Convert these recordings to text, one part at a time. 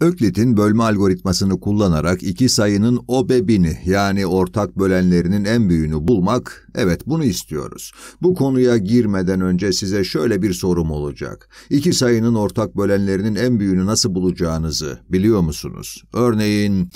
Öklit'in bölme algoritmasını kullanarak iki sayının obebini yani ortak bölenlerinin en büyüğünü bulmak, evet bunu istiyoruz. Bu konuya girmeden önce size şöyle bir sorum olacak. İki sayının ortak bölenlerinin en büyüğünü nasıl bulacağınızı biliyor musunuz? Örneğin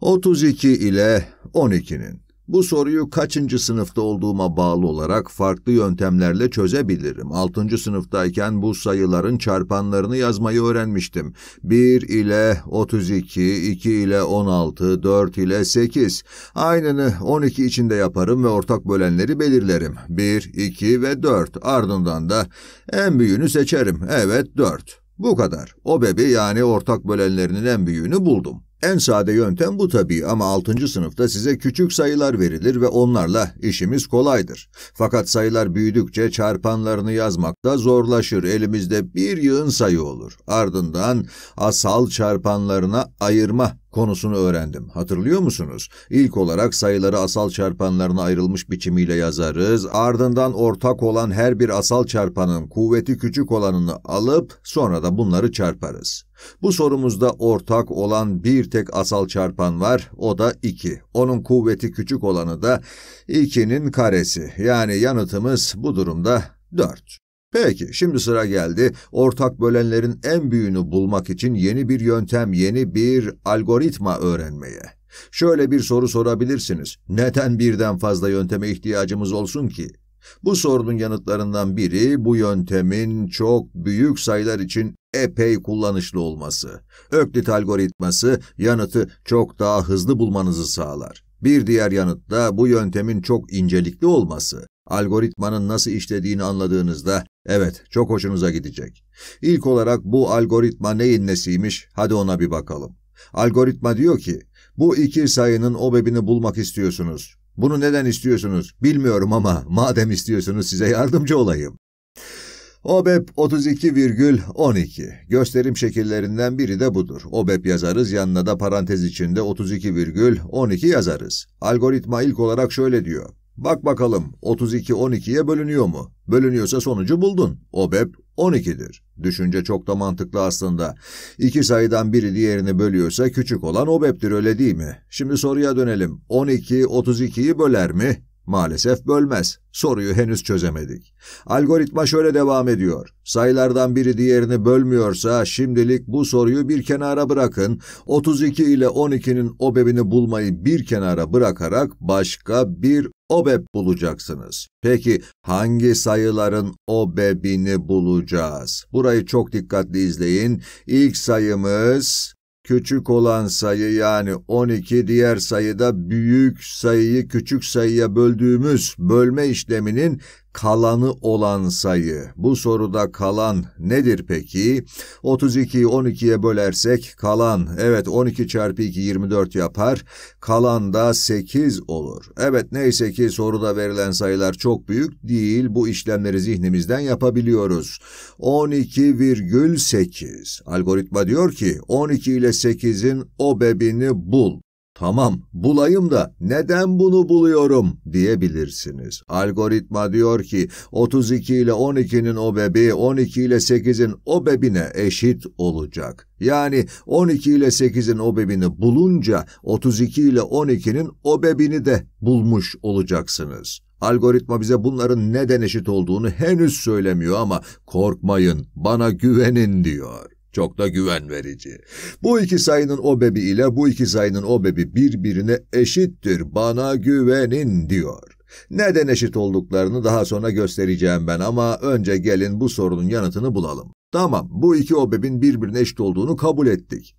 32 ile 12'nin. Bu soruyu kaçıncı sınıfta olduğuma bağlı olarak farklı yöntemlerle çözebilirim. Altıncı sınıftayken bu sayıların çarpanlarını yazmayı öğrenmiştim. 1 ile 32, 2 ile 16, 4 ile 8. Aynını 12 içinde yaparım ve ortak bölenleri belirlerim. 1, 2 ve 4. Ardından da en büyüğünü seçerim. Evet 4. Bu kadar. O bebi yani ortak bölenlerinin en büyüğünü buldum. En sade yöntem bu tabii ama 6. sınıfta size küçük sayılar verilir ve onlarla işimiz kolaydır. Fakat sayılar büyüdükçe çarpanlarını yazmakta zorlaşır. Elimizde bir yığın sayı olur. Ardından asal çarpanlarına ayırma konusunu öğrendim. Hatırlıyor musunuz? İlk olarak sayıları asal çarpanlarına ayrılmış biçimiyle yazarız. Ardından ortak olan her bir asal çarpanın kuvveti küçük olanını alıp sonra da bunları çarparız. Bu sorumuzda ortak olan bir tek asal çarpan var, o da 2. Onun kuvveti küçük olanı da 2'nin karesi. Yani yanıtımız bu durumda 4. Peki, şimdi sıra geldi. Ortak bölenlerin en büyüğünü bulmak için yeni bir yöntem, yeni bir algoritma öğrenmeye. Şöyle bir soru sorabilirsiniz. Neden birden fazla yönteme ihtiyacımız olsun ki? Bu sorunun yanıtlarından biri bu yöntemin çok büyük sayılar için epey kullanışlı olması. Öklit algoritması yanıtı çok daha hızlı bulmanızı sağlar. Bir diğer yanıt da bu yöntemin çok incelikli olması. Algoritmanın nasıl işlediğini anladığınızda evet çok hoşunuza gidecek. İlk olarak bu algoritma neyin nesiymiş hadi ona bir bakalım. Algoritma diyor ki bu iki sayının OBEB'ini bulmak istiyorsunuz. Bunu neden istiyorsunuz bilmiyorum ama madem istiyorsunuz size yardımcı olayım. OBEP 32,12. Gösterim şekillerinden biri de budur. OBEP yazarız, yanına da parantez içinde 32,12 yazarız. Algoritma ilk olarak şöyle diyor. Bak bakalım 32 12'ye bölünüyor mu? Bölünüyorsa sonucu buldun. O BEP 12'dir. Düşünce çok da mantıklı aslında. İki sayıdan biri diğerini bölüyorsa küçük olan o BEP'tir öyle değil mi? Şimdi soruya dönelim. 12 32'yi böler mi? Maalesef bölmez. Soruyu henüz çözemedik. Algoritma şöyle devam ediyor. Sayılardan biri diğerini bölmüyorsa şimdilik bu soruyu bir kenara bırakın. 32 ile 12'nin OBEB'ini bulmayı bir kenara bırakarak başka bir OBEB bulacaksınız. Peki hangi sayıların OBEB'ini bulacağız? Burayı çok dikkatli izleyin. İlk sayımız küçük olan sayı yani 12 diğer sayıda büyük sayıyı küçük sayıya böldüğümüz bölme işleminin kalanı olan sayı. Bu soruda kalan nedir peki? 32'yi 12'ye bölersek kalan evet 12 çarpı 2 24 yapar. Kalan da 8 olur. Evet neyse ki soruda verilen sayılar çok büyük değil. Bu işlemleri zihnimizden yapabiliyoruz. 12,8. Algoritma diyor ki 12 ile 8'in o bebini bul. Tamam, bulayım da neden bunu buluyorum diyebilirsiniz. Algoritma diyor ki 32 ile 12'nin o bebi 12 ile 8'in o bebine eşit olacak. Yani 12 ile 8'in o bebini bulunca 32 ile 12'nin o bebini de bulmuş olacaksınız. Algoritma bize bunların neden eşit olduğunu henüz söylemiyor ama korkmayın, bana güvenin diyor. Çok da güven verici. Bu iki sayının o bebi ile bu iki sayının o bebi birbirine eşittir. Bana güvenin diyor. Neden eşit olduklarını daha sonra göstereceğim ben ama önce gelin bu sorunun yanıtını bulalım. Tamam bu iki o bebin birbirine eşit olduğunu kabul ettik.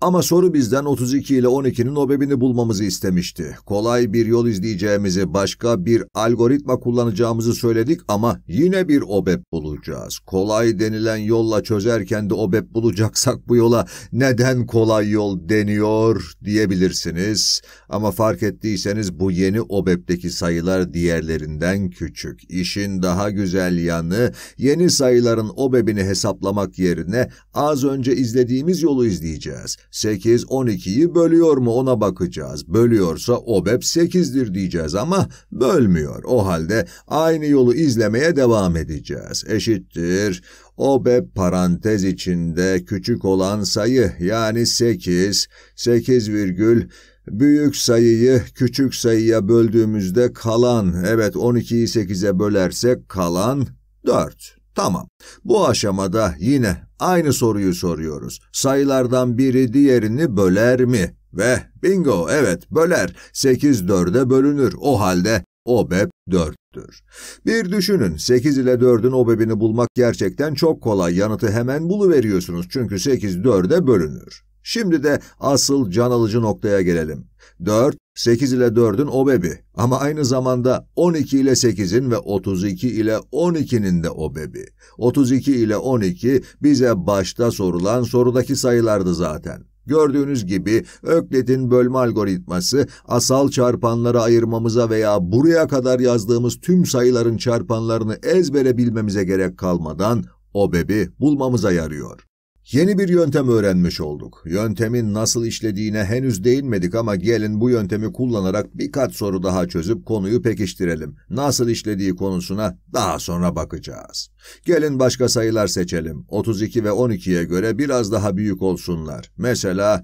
Ama soru bizden 32 ile 12'nin OBEB'ini bulmamızı istemişti. Kolay bir yol izleyeceğimizi, başka bir algoritma kullanacağımızı söyledik ama yine bir OBEB bulacağız. Kolay denilen yolla çözerken de OBEB bulacaksak bu yola neden kolay yol deniyor diyebilirsiniz. Ama fark ettiyseniz bu yeni OBEB'deki sayılar diğerlerinden küçük. İşin daha güzel yanı yeni sayıların OBEB'ini hesaplamak yerine az önce izlediğimiz yolu izleyeceğiz. 8 12'yi bölüyor mu ona bakacağız. Bölüyorsa OBEP 8'dir diyeceğiz ama bölmüyor. O halde aynı yolu izlemeye devam edeceğiz. Eşittir. OBEP parantez içinde küçük olan sayı yani 8, 8 virgül büyük sayıyı küçük sayıya böldüğümüzde kalan, evet 12'yi 8'e bölersek kalan 4. Tamam. Bu aşamada yine aynı soruyu soruyoruz. Sayılardan biri diğerini böler mi? Ve bingo evet böler. 8 4'e bölünür. O halde OBEP 4'tür. Bir düşünün 8 ile 4'ün OBEP'ini bulmak gerçekten çok kolay. Yanıtı hemen buluveriyorsunuz çünkü 8 4'e bölünür. Şimdi de asıl can alıcı noktaya gelelim. 4, 8 ile 4'ün obebi ama aynı zamanda 12 ile 8'in ve 32 ile 12'nin de obebi. 32 ile 12 bize başta sorulan sorudaki sayılardı zaten. Gördüğünüz gibi Öklit'in bölme algoritması asal çarpanları ayırmamıza veya buraya kadar yazdığımız tüm sayıların çarpanlarını ezbere bilmemize gerek kalmadan obebi bulmamıza yarıyor. Yeni bir yöntem öğrenmiş olduk. Yöntemin nasıl işlediğine henüz değinmedik ama gelin bu yöntemi kullanarak birkaç soru daha çözüp konuyu pekiştirelim. Nasıl işlediği konusuna daha sonra bakacağız. Gelin başka sayılar seçelim. 32 ve 12'ye göre biraz daha büyük olsunlar. Mesela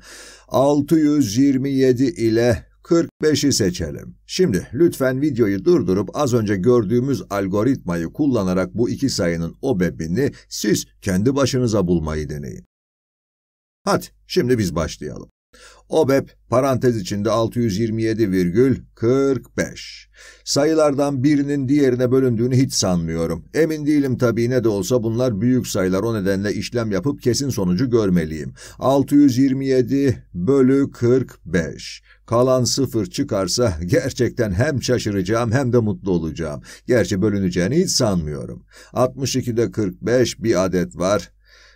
627 ile 45'i seçelim. Şimdi lütfen videoyu durdurup az önce gördüğümüz algoritmayı kullanarak bu iki sayının OBEB'ini siz kendi başınıza bulmayı deneyin. Hadi şimdi biz başlayalım. OBEP parantez içinde 627,45. Sayılardan birinin diğerine bölündüğünü hiç sanmıyorum. Emin değilim tabii ne de olsa bunlar büyük sayılar o nedenle işlem yapıp kesin sonucu görmeliyim. 627 bölü 45. Kalan sıfır çıkarsa gerçekten hem şaşıracağım hem de mutlu olacağım. Gerçi bölüneceğini hiç sanmıyorum. 62'de 45 bir adet var.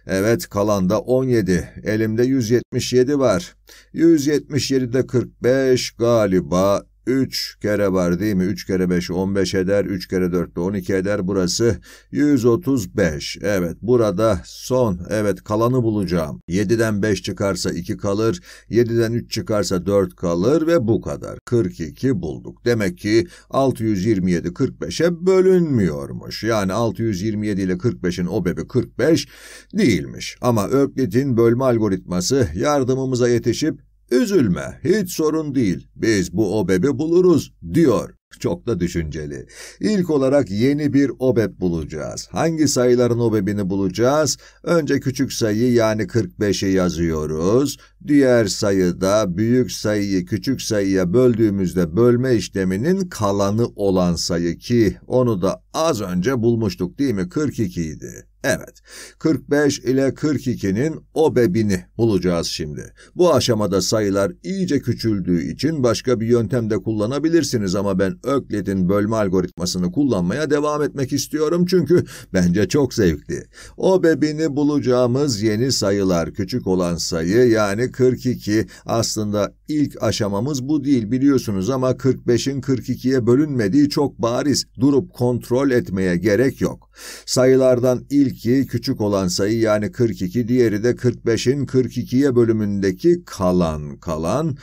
Evet kalan kalanda 17. Elimde 177 var. 177'de 45 galiba 3 kere var değil mi? 3 kere 5 15 eder. 3 kere 4 de 12 eder. Burası 135. Evet burada son. Evet kalanı bulacağım. 7'den 5 çıkarsa 2 kalır. 7'den 3 çıkarsa 4 kalır ve bu kadar. 42 bulduk. Demek ki 627 45'e bölünmüyormuş. Yani 627 ile 45'in obebi 45 değilmiş. Ama Öklit'in bölme algoritması yardımımıza yetişip Üzülme, hiç sorun değil. Biz bu OBEB'i buluruz, diyor. Çok da düşünceli. İlk olarak yeni bir OBEB bulacağız. Hangi sayıların OBEB'ini bulacağız? Önce küçük sayıyı yani 45'i yazıyoruz diğer sayıda büyük sayıyı küçük sayıya böldüğümüzde bölme işleminin kalanı olan sayı ki onu da az önce bulmuştuk değil mi 42 idi. Evet 45 ile 42'nin obebini bulacağız şimdi. Bu aşamada sayılar iyice küçüldüğü için başka bir yöntem de kullanabilirsiniz ama ben Öklid'in bölme algoritmasını kullanmaya devam etmek istiyorum çünkü bence çok zevkli. Obebini bulacağımız yeni sayılar küçük olan sayı yani 42 aslında ilk aşamamız bu değil biliyorsunuz ama 45'in 42'ye bölünmediği çok bariz. Durup kontrol etmeye gerek yok. Sayılardan ilki küçük olan sayı yani 42 diğeri de 45'in 42'ye bölümündeki kalan kalan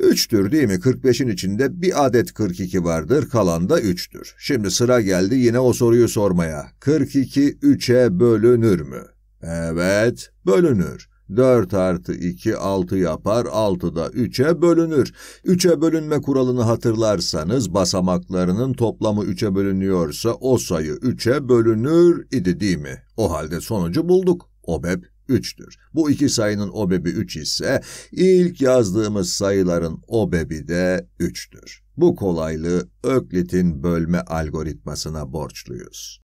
3'tür değil mi? 45'in içinde bir adet 42 vardır, kalan da 3'tür. Şimdi sıra geldi yine o soruyu sormaya. 42 3'e bölünür mü? Evet, bölünür. 4 artı 2 6 yapar, 6 da 3'e bölünür. 3'e bölünme kuralını hatırlarsanız basamaklarının toplamı 3'e bölünüyorsa o sayı 3'e bölünür idi değil mi? O halde sonucu bulduk. OBEB 3'tür. Bu iki sayının OBEB'i 3 ise ilk yazdığımız sayıların OBEB'i de 3'tür. Bu kolaylığı Öklit'in bölme algoritmasına borçluyuz.